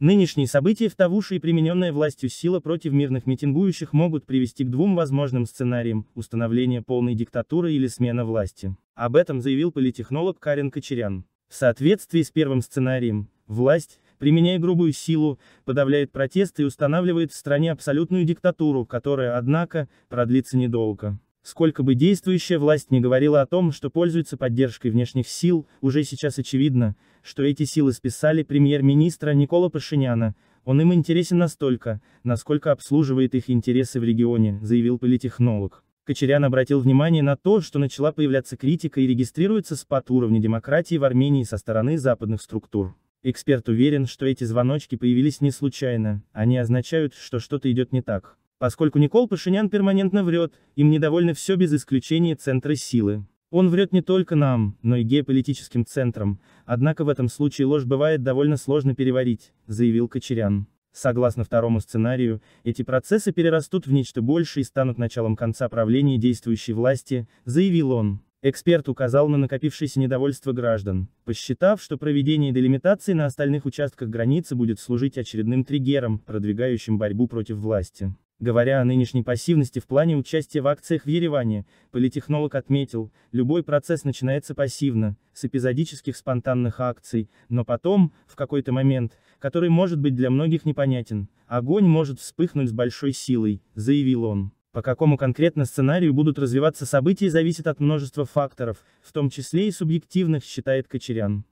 Нынешние события в Тавуше и примененная властью сила против мирных митингующих могут привести к двум возможным сценариям – установление полной диктатуры или смена власти. Об этом заявил политехнолог Карен Кочерян. В соответствии с первым сценарием, власть, применяя грубую силу, подавляет протесты и устанавливает в стране абсолютную диктатуру, которая, однако, продлится недолго. Сколько бы действующая власть не говорила о том, что пользуется поддержкой внешних сил, уже сейчас очевидно, что эти силы списали премьер-министра Никола Пашиняна, он им интересен настолько, насколько обслуживает их интересы в регионе, заявил политехнолог. Кочерян обратил внимание на то, что начала появляться критика и регистрируется спад уровня демократии в Армении со стороны западных структур. Эксперт уверен, что эти звоночки появились не случайно, они означают, что что-то идет не так. Поскольку Никол Пашинян перманентно врет, им недовольны все без исключения центры силы. Он врет не только нам, но и геополитическим центрам, однако в этом случае ложь бывает довольно сложно переварить, заявил Кочерян. Согласно второму сценарию, эти процессы перерастут в нечто большее и станут началом конца правления действующей власти, заявил он. Эксперт указал на накопившееся недовольство граждан, посчитав, что проведение делимитации на остальных участках границы будет служить очередным триггером, продвигающим борьбу против власти. Говоря о нынешней пассивности в плане участия в акциях в Ереване, политехнолог отметил, любой процесс начинается пассивно, с эпизодических спонтанных акций, но потом, в какой-то момент, который может быть для многих непонятен, огонь может вспыхнуть с большой силой, заявил он. По какому конкретно сценарию будут развиваться события зависит от множества факторов, в том числе и субъективных, считает Кочерян.